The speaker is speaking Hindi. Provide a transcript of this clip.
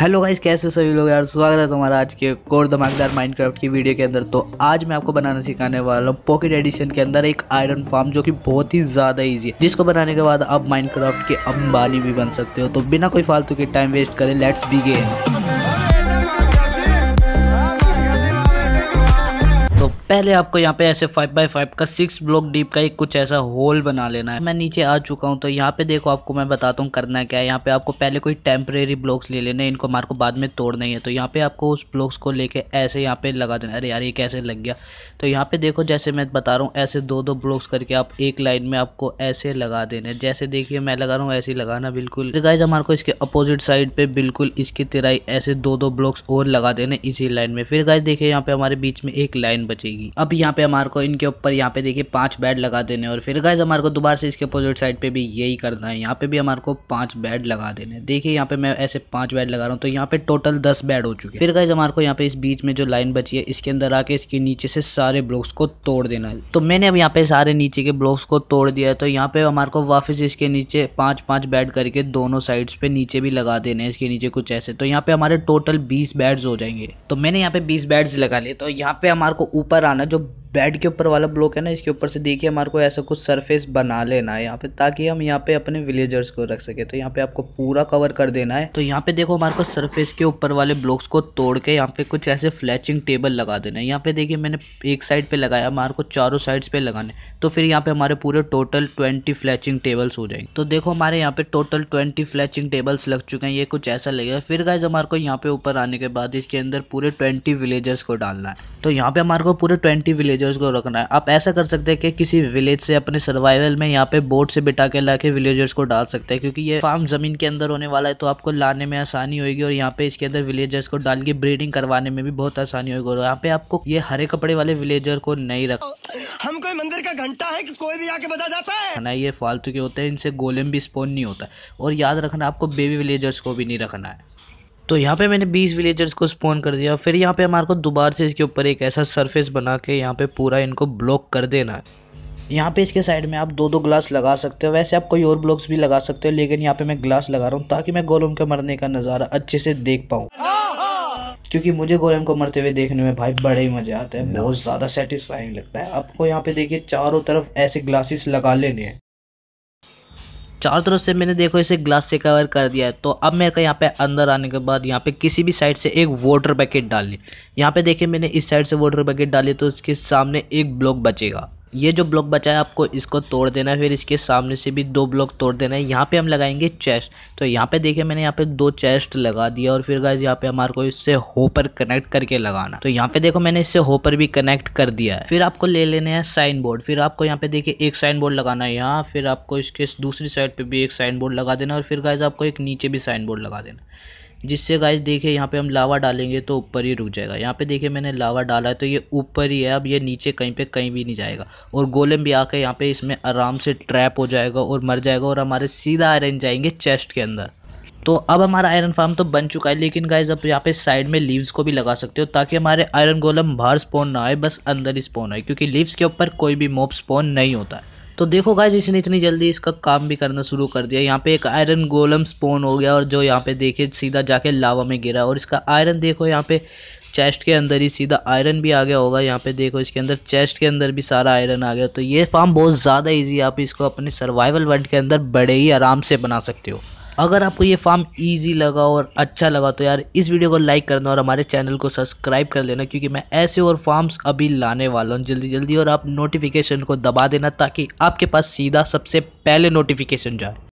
हेलो गाइस कैसे सभी लोग यार स्वागत है तुम्हारा आज के कोर धमाकेदार माइनक्राफ्ट की वीडियो के अंदर तो आज मैं आपको बनाना सिखाने वाला हूँ पॉकेट एडिशन के अंदर एक आयरन फार्म जो कि बहुत ही ज़्यादा इजी है जिसको बनाने के बाद आप माइनक्राफ्ट के अंबानी भी बन सकते हो तो बिना कोई फालतू के टाइम वेस्ट करें लेट्स गेम पहले आपको यहाँ पे ऐसे फाइव बाई फाइव का सिक्स ब्लॉक डीप का एक कुछ ऐसा होल बना लेना है मैं नीचे आ चुका हूँ तो यहाँ पे देखो आपको मैं बताता हूँ करना क्या है यहाँ पे आपको पहले कोई टेम्परेरी ब्लॉक्स ले लेने इनको हमारे को बाद में तोड़ना ही है तो यहाँ पे आपको उस ब्लॉक्स को लेके ऐसे यहाँ पे लगा देना अरे यार ये कैसे लग गया तो यहाँ पे देखो जैसे मैं बता रहा हूँ ऐसे दो दो ब्लॉक्स करके आप एक लाइन में आपको ऐसे लगा देने जैसे देखिए मैं लगा रहा हूँ ऐसे ही लगाना बिल्कुल गाइज तो हमारे को इसके अपोजिट साइड पे बिल्कुल इसकी तिराई ऐसे दो दो ब्लॉक्स और लगा देने इसी लाइन में फिर गाइज देखिए यहाँ पे हमारे बीच में एक लाइन बचेगी जाएगी अब यहाँ पे हमारे को इनके ऊपर यहाँ पे देखिए पांच बेड लगा देने और फिर गाइज हमारे को दोबारा से इसके अपोजिट साइड पे भी यही करना है यहाँ पे भी हमारे को पांच बेड लगा देने देखिए यहाँ पे मैं ऐसे पांच बेड लगा रहा हूँ तो यहाँ पे टोटल दस बेड हो चुके फिर गाइज हमारे को यहाँ पे इस बीच में जो लाइन बची है इसके अंदर आके इसके नीचे से सारे ब्लॉक्स को तोड़ देना है तो मैंने अब यहाँ पे सारे नीचे के ब्लॉक्स को तोड़ दिया है तो यहाँ पे हमारे को वापिस इसके नीचे पांच पांच बेड करके दोनों साइड पे नीचे भी लगा देने इसके नीचे कुछ ऐसे तो यहाँ पे हमारे टोटल बीस बेड्स हो जाएंगे तो मैंने यहाँ पे बीस बेड्स लगा लिए तो यहाँ पे हमारे को ऊपर पुराना जो बेड के ऊपर वाला ब्लॉक है ना इसके ऊपर से देखिए हमारे को ऐसा कुछ सरफेस बना लेना है यहाँ पे ताकि हम यहाँ पे अपने विलेजर्स को रख सके तो यहाँ पे आपको पूरा कवर कर देना है तो यहाँ पे देखो हमारे को सरफेस के ऊपर वाले ब्लॉक्स को तोड़ के यहाँ पे कुछ ऐसे फ्लैचिंग टेबल लगा देना है यहाँ पे देखिए मैंने एक साइड पे लगाया हमारे को चारों साइड पे लगाने तो फिर यहाँ पे हमारे पूरे टोटल ट्वेंटी फ्लैचिंग टेबल्स हो जाएंगे तो देखो हमारे यहाँ पे टोटल ट्वेंटी फ्लैचिंग टेबल्स लग चुके हैं ये कुछ ऐसा लगेगा फिर गाइज हमारे को यहाँ पे ऊपर आने के बाद इसके अंदर पूरे ट्वेंटी विलेजर्स को डालना है तो यहाँ पे हमारे को पूरे ट्वेंटी विलेजर्स को रखना है आप ऐसा कर सकते हैं कि किसी विलेज से अपने सर्वाइवल में यहाँ पे बोट से बिठा के ला के विलेजर्स को डाल सकते हैं क्योंकि ये फार्म ज़मीन के अंदर होने वाला है तो आपको लाने में आसानी होगी और यहाँ पे इसके अंदर विलेजर्स को डाल के ब्रीडिंग करवाने में भी बहुत आसानी होगी और यहाँ पे आपको ये हरे कपड़े वाले विलेजर को नहीं रख हम कोई मंदिर का घंटा है कोई भी आके बता जाता है ना ये फालतू के होते हैं इनसे गोलेम भी स्पोन नहीं होता और याद रखना आपको बेबी विलेजर्स को भी नहीं रखना है तो यहाँ पे मैंने 20 विलेजर्स को स्पॉन कर दिया फिर यहाँ पे हमारे को दोबारा से इसके ऊपर एक ऐसा सरफेस बना के यहाँ पे पूरा इनको ब्लॉक कर देना है यहाँ पे इसके साइड में आप दो दो ग्लास लगा सकते हो वैसे आप कोई और ब्लॉक्स भी लगा सकते हो लेकिन यहाँ पे मैं ग्लास लगा रहा हूँ ताकि मैं गोलम के मरने का नज़ारा अच्छे से देख पाऊँ क्योंकि मुझे गोलम को मरते हुए देखने में भाई बड़े ही मज़े आते हैं बहुत ज़्यादा सेटिस्फाइंग लगता है आपको यहाँ पे देखिए चारों तरफ ऐसे ग्लासेस लगा लेने हैं चारों तरफ से मैंने देखो इसे ग्लास से कवर कर दिया है तो अब मेरे को यहाँ पे अंदर आने के बाद यहाँ पे किसी भी साइड से एक वाटर पैकेट डाल ली यहाँ पे देखिए मैंने इस साइड से वाटर पैकेट डाली तो उसके सामने एक ब्लॉक बचेगा ये जो ब्लॉक बचा है आपको इसको तोड़ देना है फिर इसके सामने से भी दो ब्लॉक तोड़ देना है यहाँ पे हम लगाएंगे चेस्ट तो यहाँ पे देखिए मैंने यहाँ पे दो चेस्ट लगा दिया और फिर गाइज यहाँ पे हमारे को इससे होपर कनेक्ट करके लगाना तो यहाँ पे देखो मैंने इससे होपर भी कनेक्ट कर दिया है फिर आपको ले लेने हैं साइन बोर्ड फिर आपको यहाँ पे देखिए एक साइन बोर्ड लगाना है यहाँ फिर आपको इसके दूसरी साइड पर भी एक साइन बोर्ड लगा देना और फिर गाइज आपको एक नीचे भी साइन बोर्ड लगा देना जिससे गाइस देखिए यहाँ पे हम लावा डालेंगे तो ऊपर ही रुक जाएगा यहाँ पे देखिए मैंने लावा डाला है तो ये ऊपर ही है अब ये नीचे कहीं पे कहीं भी नहीं जाएगा और गोलम भी आकर यहाँ पे इसमें आराम से ट्रैप हो जाएगा और मर जाएगा और हमारे सीधा आयरन जाएंगे चेस्ट के अंदर तो अब हमारा आयरन फार्म तो बन चुका है लेकिन गाइज अब यहाँ पे साइड में लीव्स को भी लगा सकते हो ताकि हमारे आयरन गोलम बाहर स्पोन ना आए बस अंदर ही स्पोन आए क्योंकि लीव्स के ऊपर कोई भी मोब स्पोन नहीं होता है तो देखो गाइज इसने इतनी जल्दी इसका काम भी करना शुरू कर दिया यहाँ पे एक आयरन गोलम स्पोन हो गया और जो यहाँ पे देखे सीधा जाके लावा में गिरा और इसका आयरन देखो यहाँ पे चेस्ट के अंदर ही सीधा आयरन भी आ गया होगा यहाँ पे देखो इसके अंदर चेस्ट के अंदर भी सारा आयरन आ गया तो ये फार्म बहुत ज़्यादा ईजी आप इसको अपने सर्वाइवल वर्ल्ड के अंदर बड़े ही आराम से बना सकते हो अगर आपको ये फार्म ईजी लगा और अच्छा लगा तो यार इस वीडियो को लाइक करना और हमारे चैनल को सब्सक्राइब कर लेना क्योंकि मैं ऐसे और फार्म्स अभी लाने वाला हूँ जल्दी जल्दी और आप नोटिफिकेशन को दबा देना ताकि आपके पास सीधा सबसे पहले नोटिफिकेशन जाए